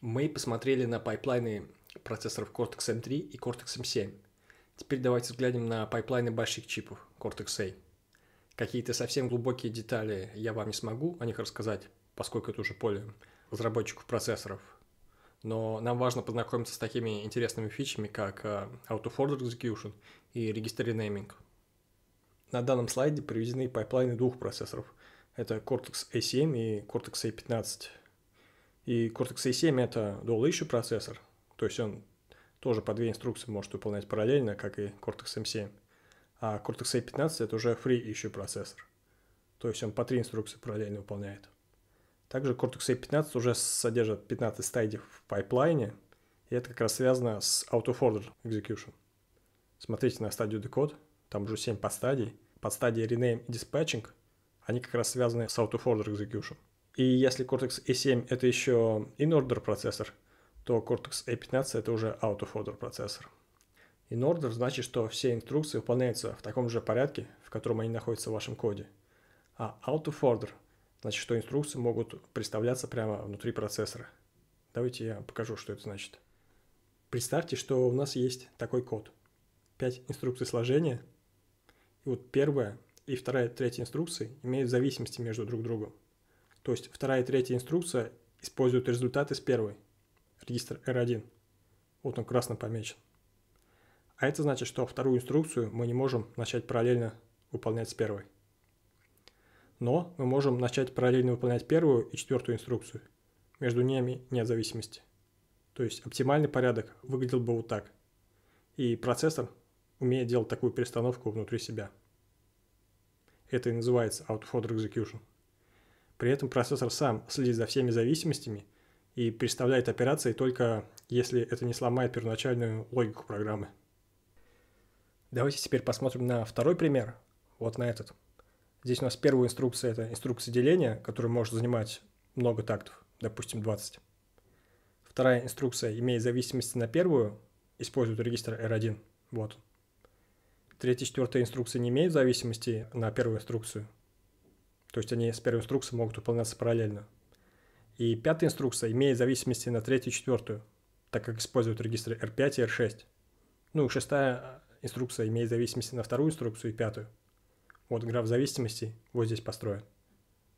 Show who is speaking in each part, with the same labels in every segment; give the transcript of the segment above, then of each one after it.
Speaker 1: Мы посмотрели на пайплайны процессоров Cortex-M3 и Cortex-M7. Теперь давайте взглянем на пайплайны больших чипов Cortex-A. Какие-то совсем глубокие детали я вам не смогу о них рассказать, поскольку это уже поле разработчиков процессоров. Но нам важно познакомиться с такими интересными фичами, как э, Out-of-Order Execution и Register Renaming. На данном слайде приведены пайплайны двух процессоров. Это Cortex-A7 и Cortex-A15. И Cortex A7 это Dual Issue процессор, то есть он тоже по две инструкции может выполнять параллельно, как и Cortex M7. А Cortex A15 это уже Free Issue процессор, то есть он по три инструкции параллельно выполняет. Также Cortex A15 уже содержит 15 стадий в пайплайне, и это как раз связано с auto of Execution. Смотрите на стадию Decode, там уже 7 подстадий. Подстадии Rename и Dispatching, они как раз связаны с auto of Execution. И если Cortex A7 e это еще in-order процессор, то Cortex A15 e это уже out-of-order процессор. In-order значит, что все инструкции выполняются в таком же порядке, в котором они находятся в вашем коде. А out-of-order значит, что инструкции могут представляться прямо внутри процессора. Давайте я покажу, что это значит. Представьте, что у нас есть такой код. пять инструкций сложения. И вот первая и вторая, третья инструкции имеют зависимости между друг другом. То есть вторая и третья инструкция используют результаты с первой. Регистр R1. Вот он красно помечен. А это значит, что вторую инструкцию мы не можем начать параллельно выполнять с первой. Но мы можем начать параллельно выполнять первую и четвертую инструкцию. Между ними нет зависимости. То есть оптимальный порядок выглядел бы вот так. И процессор умеет делать такую перестановку внутри себя. Это и называется Out of Order Execution – при этом процессор сам следит за всеми зависимостями и представляет операции только если это не сломает первоначальную логику программы. Давайте теперь посмотрим на второй пример, вот на этот. Здесь у нас первая инструкция – это инструкция деления, которая может занимать много тактов, допустим, 20. Вторая инструкция, имеет зависимости на первую, использует регистр R1. Вот. Третья и четвертая инструкция не имеют зависимости на первую инструкцию – то есть они с первой инструкции могут выполняться параллельно. И пятая инструкция имеет зависимости на третью и четвертую, так как используют регистры R5 и R6. Ну и шестая инструкция имеет зависимости на вторую инструкцию и пятую. Вот граф зависимости вот здесь построен.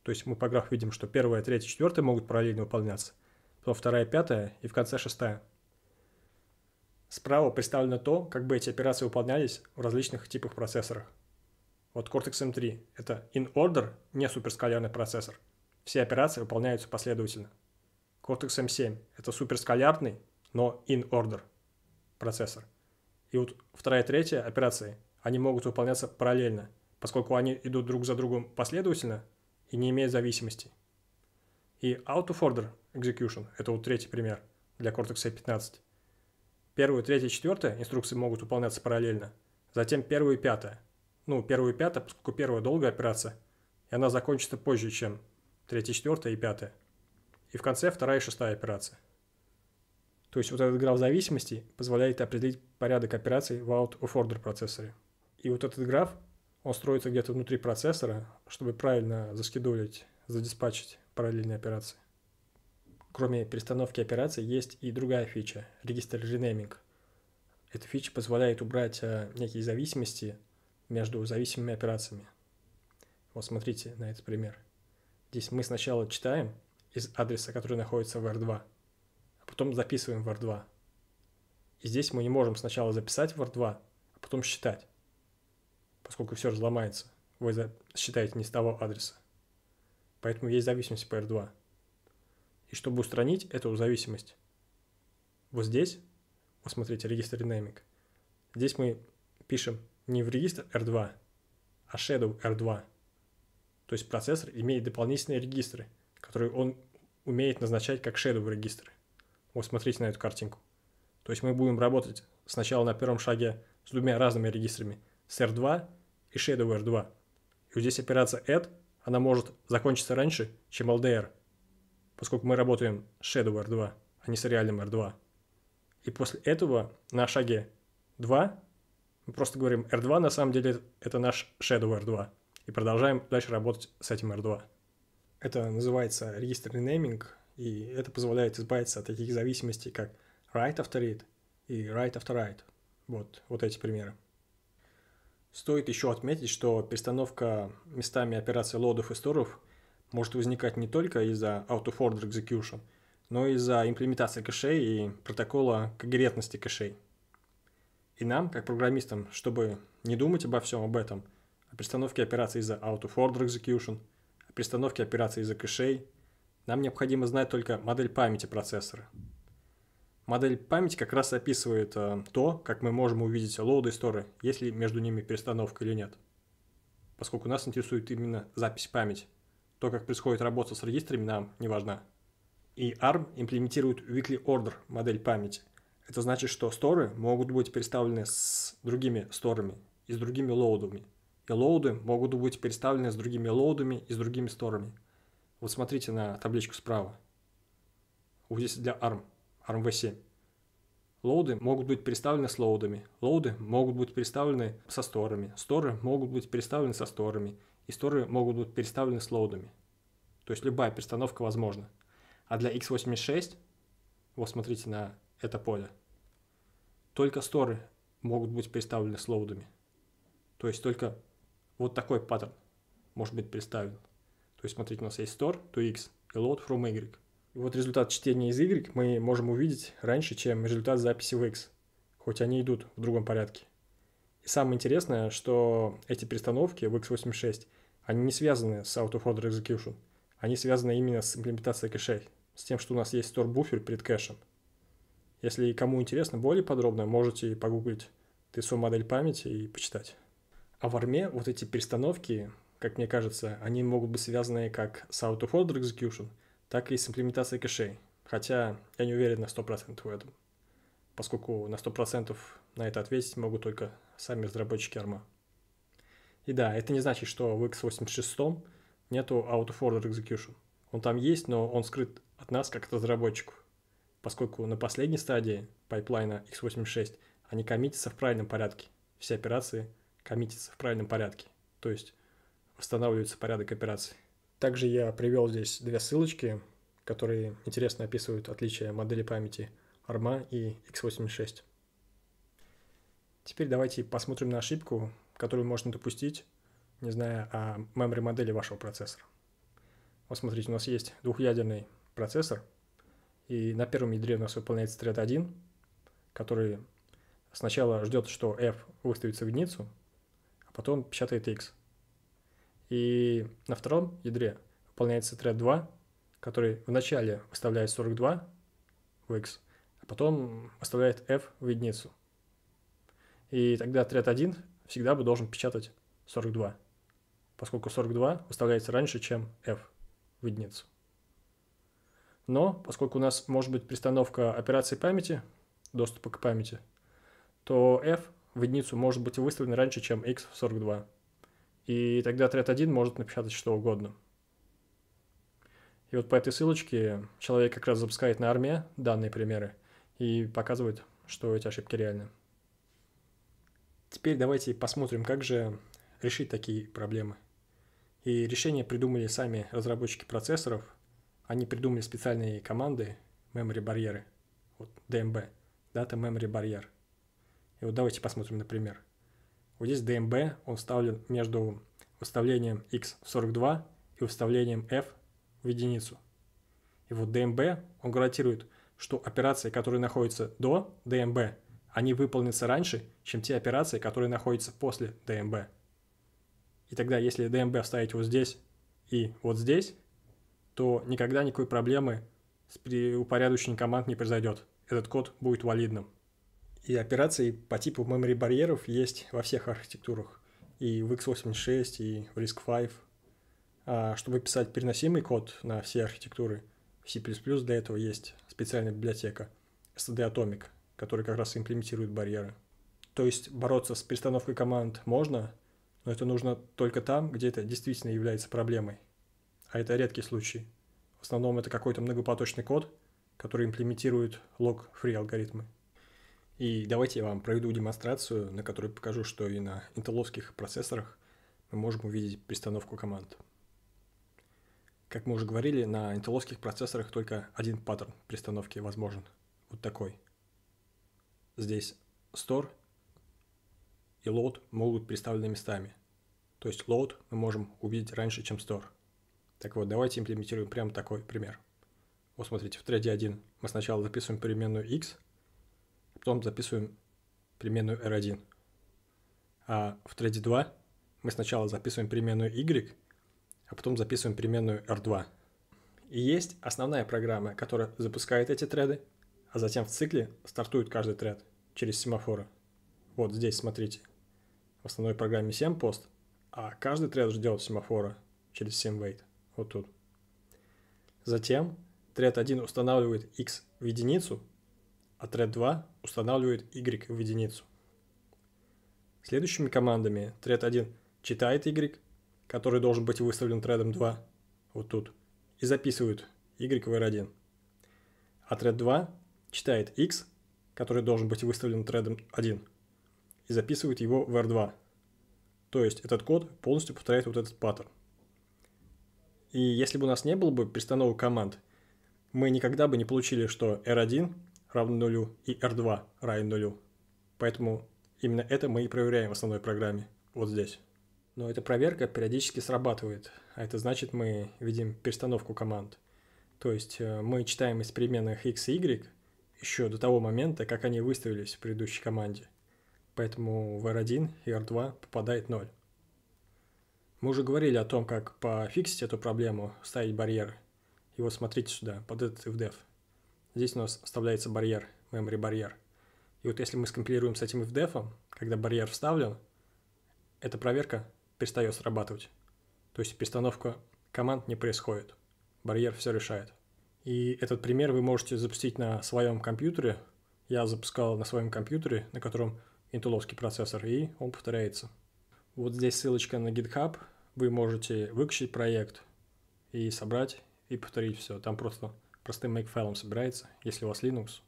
Speaker 1: То есть мы по графу видим, что первая, третья, четвертая могут параллельно выполняться, потом вторая, пятая и в конце шестая. Справа представлено то, как бы эти операции выполнялись в различных типах процессорах. Вот Cortex M3 — это in-order, не суперскалярный процессор. Все операции выполняются последовательно. Cortex M7 — это суперскалярный, но in-order процессор. И вот вторая и третья операции, они могут выполняться параллельно, поскольку они идут друг за другом последовательно и не имеют зависимости. И out-of-order execution — это вот третий пример для Cortex A15. Первую, третью, четвертая инструкции могут выполняться параллельно, затем первую и пятая — ну, первую и пятую, поскольку первая долгая операция, и она закончится позже, чем третья, четвертая и пятая. И в конце вторая и шестая операция. То есть вот этот граф зависимости позволяет определить порядок операций в out of order процессоре. И вот этот граф, он строится где-то внутри процессора, чтобы правильно заскидулить, задиспачить параллельные операции. Кроме перестановки операций есть и другая фича – регистр ренейминг. Эта фича позволяет убрать э, некие зависимости – между зависимыми операциями. Вот смотрите на этот пример. Здесь мы сначала читаем из адреса, который находится в R2, а потом записываем в R2. И здесь мы не можем сначала записать в R2, а потом считать, поскольку все разломается. Вы считаете не с того адреса. Поэтому есть зависимость по R2. И чтобы устранить эту зависимость, вот здесь, вот смотрите, регистр динамик, здесь мы пишем не в регистр R2, а Shadow R2. То есть процессор имеет дополнительные регистры, которые он умеет назначать как Shadow регистры. Вот смотрите на эту картинку. То есть мы будем работать сначала на первом шаге с двумя разными регистрами, с R2 и Shadow R2. И вот здесь операция add, она может закончиться раньше, чем LDR, поскольку мы работаем с Shadow R2, а не с реальным R2. И после этого на шаге 2 мы просто говорим R2, на самом деле это наш Shadow R2. И продолжаем дальше работать с этим R2. Это называется регистр ренейминг, и это позволяет избавиться от таких зависимостей, как write after read и write after write. Вот, вот эти примеры. Стоит еще отметить, что перестановка местами операций лодов и сторов может возникать не только из-за out-of-order execution, но и из-за имплементации кэшей и протокола когерентности кэшей. И нам, как программистам, чтобы не думать обо всем об этом, о перестановке операций за out-of-order execution, о перестановке операций за кэшей, нам необходимо знать только модель памяти процессора. Модель памяти как раз описывает э, то, как мы можем увидеть лоуды и сторы, если между ними перестановка или нет. Поскольку нас интересует именно запись памяти, то, как происходит работа с регистрами, нам не важна. И ARM имплементирует weekly order модель памяти, это значит, что сторы могут быть переставлены с другими сторами и с другими лоудами. И лоуды могут быть переставлены с другими лоудами и с другими сторами. Вот смотрите на табличку справа. Вот здесь для ARM, ARM V7. Лоуды могут быть переставлены с лоудами, лоуды могут быть переставлены со сторами, сторы могут быть переставлены со сторами, и сторы могут быть переставлены с лоудами. То есть любая перестановка возможна. А для x86, вот смотрите на это поле, только сторы могут быть представлены с лоудами. То есть только вот такой паттерн может быть представлен. То есть смотрите, у нас есть store to x и load from y. И вот результат чтения из y мы можем увидеть раньше, чем результат записи в x, хоть они идут в другом порядке. И самое интересное, что эти перестановки в x86, они не связаны с out of order execution, они связаны именно с имплементацией кэшей, с тем, что у нас есть store буфер перед кэшем – если кому интересно более подробно, можете погуглить ТСО модель памяти и почитать. А в арме вот эти перестановки, как мне кажется, они могут быть связаны как с out-of-order execution, так и с имплементацией кэшей. Хотя я не уверен на 100% в этом, поскольку на 100% на это ответить могут только сами разработчики арма. И да, это не значит, что в x86 нету out-of-order execution. Он там есть, но он скрыт от нас как от разработчиков поскольку на последней стадии пайплайна x86 они коммитятся в правильном порядке. Все операции коммитятся в правильном порядке, то есть восстанавливается порядок операций. Также я привел здесь две ссылочки, которые интересно описывают отличия модели памяти ARMA и x86. Теперь давайте посмотрим на ошибку, которую можно допустить, не зная о memory модели вашего процессора. Вот смотрите, у нас есть двухъядерный процессор – и на первом ядре у нас выполняется thread 1, который сначала ждет, что f выставится в единицу, а потом печатает x. И на втором ядре выполняется thread 2, который вначале выставляет 42 в x, а потом выставляет f в единицу. И тогда thread 1 всегда бы должен печатать 42, поскольку 42 выставляется раньше, чем f в единицу. Но поскольку у нас может быть пристановка операции памяти, доступа к памяти, то f в единицу может быть выставлен раньше, чем x в 42. И тогда thread 1 может напечатать что угодно. И вот по этой ссылочке человек как раз запускает на армия данные примеры и показывает, что эти ошибки реальны. Теперь давайте посмотрим, как же решить такие проблемы. И решение придумали сами разработчики процессоров – они придумали специальные команды, memory барьеры, вот DMB, Data Memory Barrier. И вот давайте посмотрим, например. Вот здесь DMB, он вставлен между уставлением x в 42 и уставлением f в единицу. И вот DMB, он гарантирует, что операции, которые находятся до DMB, они выполнятся раньше, чем те операции, которые находятся после DMB. И тогда, если DMB вставить вот здесь и вот здесь, то никогда никакой проблемы с упорядочением команд не произойдет. Этот код будет валидным. И операции по типу memory барьеров есть во всех архитектурах. И в x86, и в RISC-V. А чтобы писать переносимый код на все архитектуры, в C++ для этого есть специальная библиотека STD Atomic, которая как раз имплементирует барьеры. То есть бороться с перестановкой команд можно, но это нужно только там, где это действительно является проблемой а это редкий случай. В основном это какой-то многопоточный код, который имплементирует log-free алгоритмы. И давайте я вам проведу демонстрацию, на которой покажу, что и на интелловских процессорах мы можем увидеть перестановку команд. Как мы уже говорили, на интелловских процессорах только один паттерн перестановки возможен. Вот такой. Здесь store и load могут быть представлены местами. То есть load мы можем увидеть раньше, чем store. Так вот, давайте имплементируем прямо такой пример. Вот смотрите, в треде 1 мы сначала записываем переменную x, потом записываем переменную r1. А в треде 2 мы сначала записываем переменную y, а потом записываем переменную r2. И есть основная программа, которая запускает эти треды, а затем в цикле стартует каждый тред через семафоры. Вот здесь, смотрите. В основной программе 7 пост, а каждый тред ждет семафора через 7 wait вот тут. Затем thread 1 устанавливает x в единицу, а thread 2 устанавливает y в единицу. Следующими командами thread 1 читает y, который должен быть выставлен thread 2, вот тут, и записывает y в r1. А thread 2 читает x, который должен быть выставлен thread 1, и записывает его в r2. То есть этот код полностью повторяет вот этот паттерн. И если бы у нас не было бы перестановок команд, мы никогда бы не получили, что R1 равно нулю и R2 равен нулю. Поэтому именно это мы и проверяем в основной программе, вот здесь. Но эта проверка периодически срабатывает, а это значит мы видим перестановку команд. То есть э, мы читаем из переменных x и y еще до того момента, как они выставились в предыдущей команде. Поэтому в R1 и R2 попадает 0. Мы уже говорили о том, как пофиксить эту проблему, ставить барьер. И вот смотрите сюда, под этот ifDef. Здесь у нас вставляется барьер, memory барьер. И вот если мы скомпилируем с этим ifDef, когда барьер вставлен, эта проверка перестает срабатывать. То есть перестановка команд не происходит. Барьер все решает. И этот пример вы можете запустить на своем компьютере. Я запускал на своем компьютере, на котором интеловский процессор, и он повторяется. Вот здесь ссылочка на GitHub, вы можете выключить проект и собрать, и повторить все. Там просто простым make-файлом собирается. Если у вас Linux,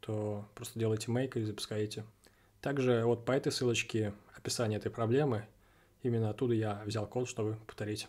Speaker 1: то просто делаете make и запускаете. Также вот по этой ссылочке описание этой проблемы. Именно оттуда я взял код, чтобы повторить.